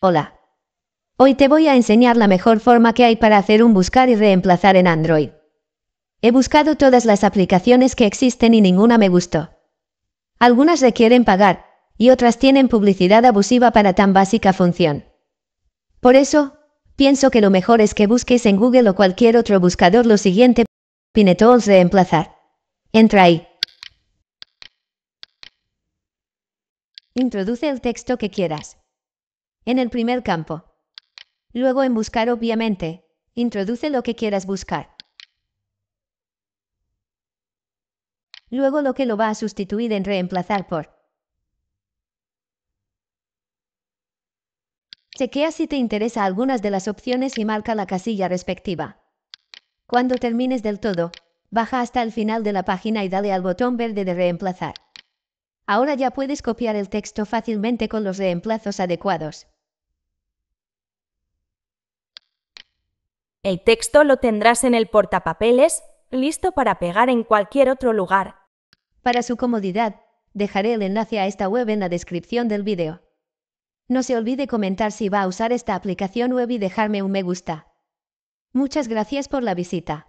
Hola. Hoy te voy a enseñar la mejor forma que hay para hacer un buscar y reemplazar en Android. He buscado todas las aplicaciones que existen y ninguna me gustó. Algunas requieren pagar, y otras tienen publicidad abusiva para tan básica función. Por eso, pienso que lo mejor es que busques en Google o cualquier otro buscador lo siguiente, Pinetools reemplazar. Entra ahí. Introduce el texto que quieras en el primer campo. Luego en buscar obviamente, introduce lo que quieras buscar. Luego lo que lo va a sustituir en reemplazar por. Chequea si te interesa algunas de las opciones y marca la casilla respectiva. Cuando termines del todo, baja hasta el final de la página y dale al botón verde de reemplazar. Ahora ya puedes copiar el texto fácilmente con los reemplazos adecuados. El texto lo tendrás en el portapapeles, listo para pegar en cualquier otro lugar. Para su comodidad, dejaré el enlace a esta web en la descripción del vídeo. No se olvide comentar si va a usar esta aplicación web y dejarme un me gusta. Muchas gracias por la visita.